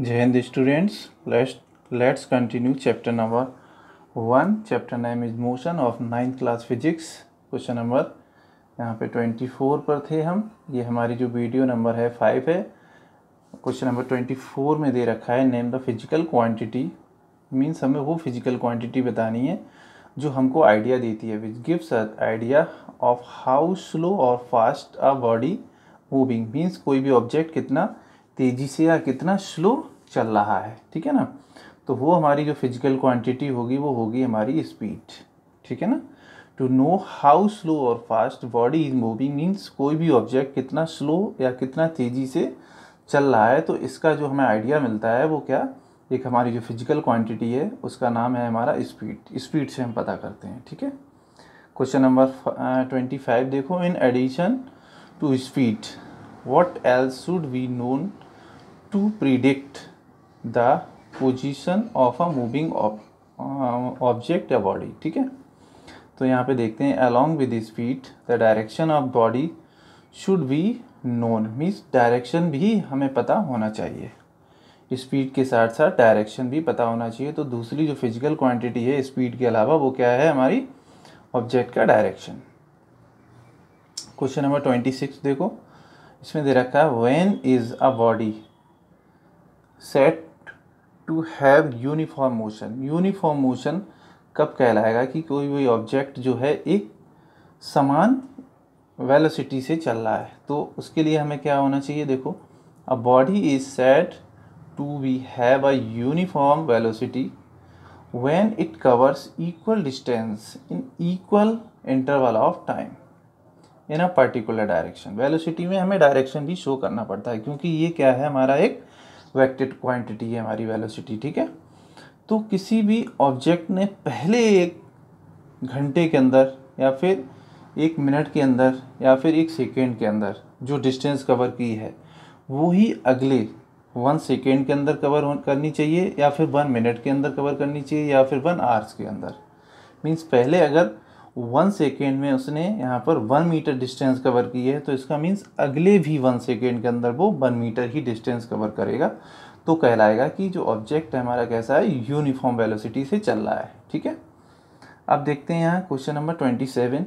जय Hind students let's let's continue chapter number one chapter name is motion of ninth class physics question number यहाँ पे twenty four पर थे हम ये हमारी जो वीडियो नंबर है फाइव है क्वेश्चन नंबर ट्वेंटी फोर में दे रखा है name the physical quantity means हमें वो फिजिकल क्वांटिटी बतानी है जो हमको आइडिया देती है which gives idea of how slow और fast a body moving means कोई भी ऑब्जेक्ट कितना तेज़ी से या कितना स्लो चल रहा है ठीक है ना तो वो हमारी जो फिजिकल क्वांटिटी होगी वो होगी हमारी स्पीड ठीक है ना टू नो हाउ स्लो और fast body is moving means कोई भी ऑब्जेक्ट कितना स्लो या कितना तेज़ी से चल रहा है तो इसका जो हमें आइडिया मिलता है वो क्या एक हमारी जो फिजिकल क्वांटिटी है उसका नाम है हमारा स्पीड स्पीड से हम पता करते हैं ठीक है क्वेश्चन नंबर ट्वेंटी फाइव देखो in addition to speed what else should be known to predict the position of a moving uh, object या body ठीक है तो यहाँ पे देखते हैं along with his feet the direction of body should be known means direction भी हमें पता होना चाहिए स्पीड के साथ साथ डायरेक्शन भी पता होना चाहिए तो दूसरी जो फिजिकल क्वांटिटी है स्पीड के अलावा वो क्या है हमारी ऑब्जेक्ट का direction question number twenty six देखो इसमें दे रखा है when is a body said to have uniform motion uniform motion कब कहलाएगा कि कोई भी ऑब्जेक्ट जो है एक समान वेलोसिटी से चल रहा है तो उसके लिए हमें क्या होना चाहिए देखो a body is said to we have a uniform velocity when it covers equal distance in equal interval of time in a particular direction velocity में हमें डायरेक्शन भी शो करना पड़ता है क्योंकि ये क्या है हमारा एक वेक्टेड क्वांटिटी है हमारी वेलोसिटी ठीक है तो किसी भी ऑब्जेक्ट ने पहले एक घंटे के अंदर या फिर एक मिनट के अंदर या फिर एक सेकेंड के अंदर जो डिस्टेंस कवर की है वो ही अगले वन सेकेंड के अंदर कवर करनी चाहिए या फिर वन मिनट के अंदर कवर करनी चाहिए या फिर वन आवर्स के अंदर मीन्स पहले अगर वन सेकेंड में उसने यहाँ पर वन मीटर डिस्टेंस कवर की है तो इसका मीन्स अगले भी वन सेकेंड के अंदर वो वन मीटर ही डिस्टेंस कवर करेगा तो कहलाएगा कि जो ऑब्जेक्ट है हमारा कैसा है यूनिफॉर्म वेलोसिटी से चल रहा है ठीक है अब देखते हैं यहाँ क्वेश्चन नंबर ट्वेंटी सेवन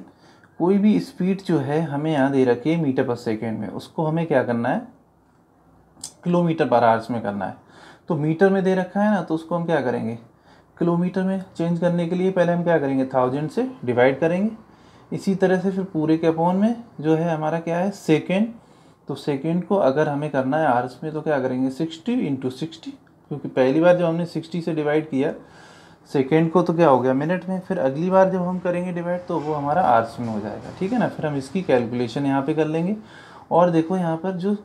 कोई भी स्पीड जो है हमें यहाँ दे रखी है मीटर पर सेकेंड में उसको हमें क्या करना है किलोमीटर पर आवर्स में करना है तो मीटर में दे रखा है ना तो उसको हम क्या करेंगे किलोमीटर में चेंज करने के लिए पहले हम क्या करेंगे थाउजेंड से डिवाइड करेंगे इसी तरह से फिर पूरे के अपॉन में जो है हमारा क्या है सेकेंड तो सेकेंड को अगर हमें करना है आर्स में तो क्या करेंगे सिक्सटी इंटू सिक्सटी क्योंकि पहली बार जब हमने सिक्सटी से डिवाइड किया सेकेंड को तो क्या हो गया मिनट में फिर अगली बार जब हम करेंगे डिवाइड तो वो हमारा आर्स में हो जाएगा ठीक है ना फिर हम इसकी कैलकुलेशन यहाँ पर कर लेंगे और देखो यहाँ पर जो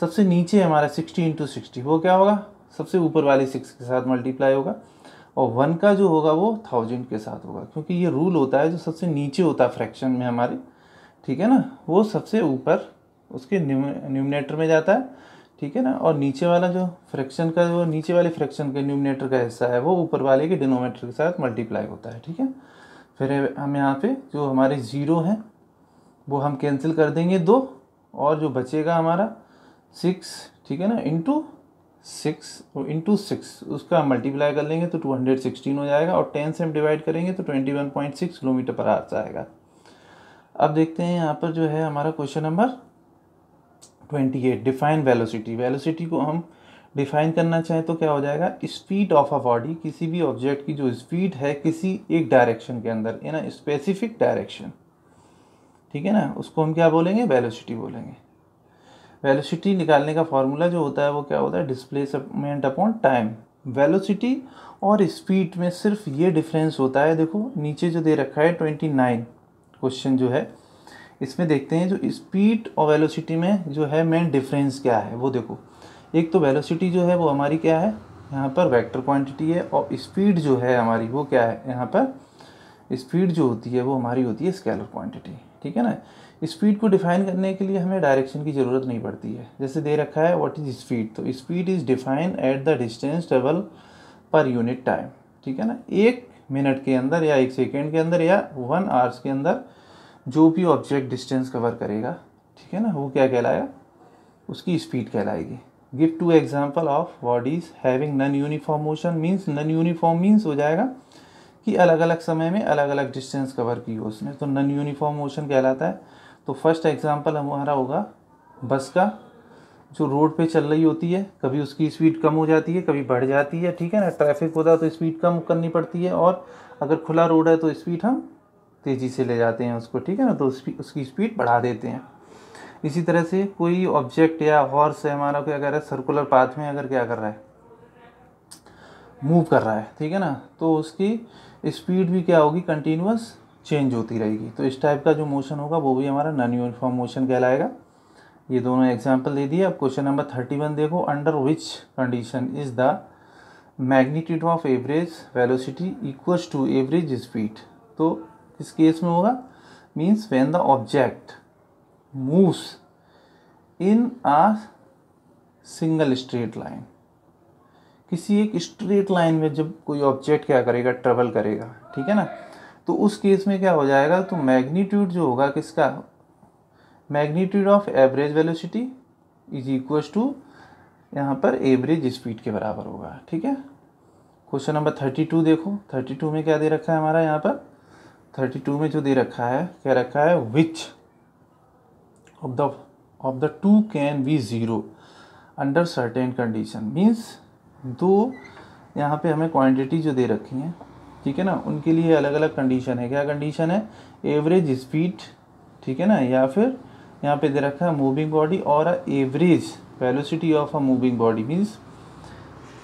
सबसे नीचे हमारा सिक्सटी इंटू सिक्सटी वो क्या होगा सबसे ऊपर वाली सिक्स के साथ मल्टीप्लाई होगा और वन का जो होगा वो थाउजेंड के साथ होगा क्योंकि ये रूल होता है जो सबसे नीचे होता है फ्रैक्शन में हमारे ठीक है ना वो सबसे ऊपर उसके न्यूमिनेटर में जाता है ठीक है ना और नीचे वाला जो फ्रैक्शन का जो नीचे वाले फ्रैक्शन के न्यूमिनेटर का हिस्सा है वो ऊपर वाले के डिनोमीटर के साथ मल्टीप्लाई होता है ठीक है फिर हम यहाँ पे जो हमारे ज़ीरो हैं वो हम कैंसिल कर देंगे दो और जो बचेगा हमारा सिक्स ठीक है ना इंटू सिक्स और इंटू सिक्स उसका मल्टीप्लाई कर लेंगे तो टू हंड्रेड सिक्सटीन हो जाएगा और टेन से हम डिवाइड करेंगे तो twenty one point six kilometre per hour जाएगा अब देखते हैं यहाँ पर जो है हमारा question number twenty eight define velocity velocity को हम डिफाइन करना चाहें तो क्या हो जाएगा स्पीड ऑफ अ बॉडी किसी भी ऑब्जेक्ट की जो स्पीड है किसी एक डायरेक्शन के अंदर या ना स्पेसिफिक डायरेक्शन ठीक है ना उसको हम क्या बोलेंगे वेलोसिटी बोलेंगे वेलोसिटी निकालने का फार्मूला जो होता है वो क्या होता है डिस्प्लेसमेंट अपॉन टाइम वेलोसिटी और स्पीड में सिर्फ ये डिफरेंस होता है देखो नीचे जो दे रखा है ट्वेंटी नाइन क्वेश्चन जो है इसमें देखते हैं जो स्पीड और वेलोसिटी में जो है मेन डिफरेंस क्या है वो देखो एक तो वेलोसिटी जो है वो हमारी क्या है यहाँ पर वेक्टर क्वांटिटी है और स्पीड जो है हमारी वो क्या है यहाँ पर स्पीड जो होती है वो हमारी होती है स्केलर क्वांटिटी ठीक है ना स्पीड को डिफाइन करने के लिए हमें डायरेक्शन की ज़रूरत नहीं पड़ती है जैसे दे रखा है व्हाट इज़ स्पीड तो speed is define at the distance travel per unit time ठीक है ना एक मिनट के अंदर या एक सेकेंड के अंदर या वन आवर्स के अंदर जो भी ऑब्जेक्ट डिस्टेंस कवर करेगा ठीक है ना वो क्या कहलाएगा उसकी स्पीड कहलाएगी give two example of bodies having non uniform motion means non uniform means हो जाएगा कि अलग अलग समय में अलग अलग डिस्टेंस कवर की हो उसने तो नन यूनिफॉर्म मोशन कहलाता है तो फर्स्ट एग्ज़ाम्पल हमारा होगा बस का जो रोड पे चल रही होती है कभी उसकी स्पीड कम हो जाती है कभी बढ़ जाती है ठीक है ना ट्रैफिक होता है तो स्पीड कम करनी पड़ती है और अगर खुला रोड है तो स्पीड हम तेज़ी से ले जाते हैं उसको ठीक है ना तो उसकी स्पीड बढ़ा देते हैं इसी तरह से कोई ऑब्जेक्ट या हॉर्स है हमारा क्या कर रहा है सर्कुलर पाथ में अगर क्या कर रहा है मूव कर रहा है ठीक है ना तो उसकी स्पीड भी क्या होगी कंटिन्यूस चेंज होती रहेगी तो इस टाइप का जो मोशन होगा वो भी हमारा नॉन यूनिफॉर्म मोशन कहलाएगा ये दोनों एग्जाम्पल दे दिए अब क्वेश्चन नंबर थर्टी वन देखो under which condition is the magnitude of average velocity equals to average speed तो इस केस में होगा means when the object moves in a single straight line किसी एक स्ट्रेट लाइन में जब कोई ऑब्जेक्ट क्या करेगा ट्रेवल करेगा ठीक है ना तो उस केस में क्या हो जाएगा तो मैग्नीट्यूड जो होगा किसका magnitude of average velocity is equal to यहाँ पर एवरेज स्पीड के बराबर होगा ठीक है क्वेश्चन नंबर थर्टी टू देखो थर्टी टू में क्या दे रखा है हमारा यहाँ पर थर्टी टू में जो दे रखा है क्या रखा है which of the of the two can be zero under certain condition means दो यहाँ पे हमें क्वांटिटी जो दे रखी हैं ठीक है ना उनके लिए अलग अलग कंडीशन है क्या कंडीशन है एवरेज स्पीड ठीक है ना या फिर यहाँ पे दे रखा है मूविंग बॉडी और average velocity of a moving body means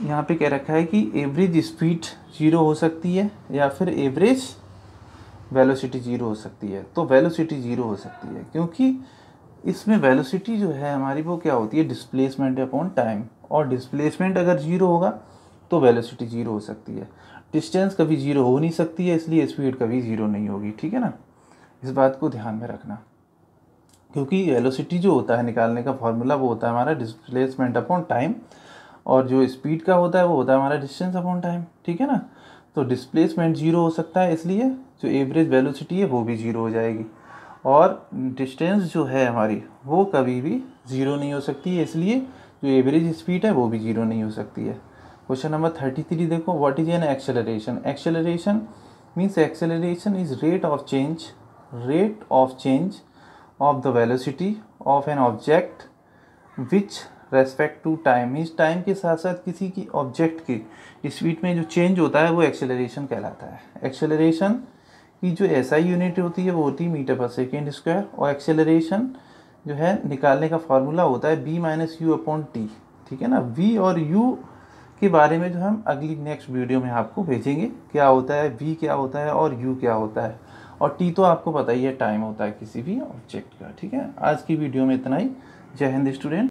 यहाँ पे कह रखा है कि एवरेज स्पीड जीरो हो सकती है या फिर एवरेज वेलोसिटी जीरो हो सकती है तो वेलोसिटी जीरो हो सकती है क्योंकि इसमें वेलोसिटी जो है हमारी वो क्या होती है डिस्प्लेसमेंट अपॉन टाइम और डिस्प्लेसमेंट अगर जीरो होगा तो वेलोसिटी जीरो हो सकती है डिस्टेंस कभी ज़ीरो हो नहीं सकती है इसलिए स्पीड कभी ज़ीरो नहीं होगी ठीक है ना इस बात को ध्यान में रखना क्योंकि वेलोसिटी जो होता है निकालने का फॉर्मूला वो होता है हमारा डिस्प्लेसमेंट अपॉन टाइम और जो स्पीड का होता है वो होता है हमारा डिस्टेंस अपॉन टाइम ठीक है ना तो डिस्प्लेसमेंट जीरो हो सकता है इसलिए जो एवरेज वेलोसिटी है वो भी जीरो हो जाएगी और डिस्टेंस जो है हमारी वो कभी भी ज़ीरो नहीं हो सकती है इसलिए जो एवरेज स्पीड है वो भी ज़ीरो नहीं हो सकती है क्वेश्चन नंबर थर्टी थ्री देखो what is an acceleration acceleration means acceleration is rate of change rate of change of the velocity of an object which respect to time means time के साथ साथ किसी की ऑब्जेक्ट के speed में जो change होता है वो एक्सेलरेशन कहलाता है एक्सेलरेशन की जो एसआई यूनिट होती है वो होती है मीटर पर सेकेंड स्क्वायर और एक्सेलरेशन जो है निकालने का फार्मूला होता है v minus u upon t ठीक है ना वी और यू के बारे में जो हम अगली नेक्स्ट वीडियो में आपको भेजेंगे क्या होता है वी क्या होता है और यू क्या होता है और टी तो आपको पता ही है टाइम होता है किसी भी ऑब्जेक्ट का ठीक है आज की वीडियो में इतना ही जय हिंद स्टूडेंट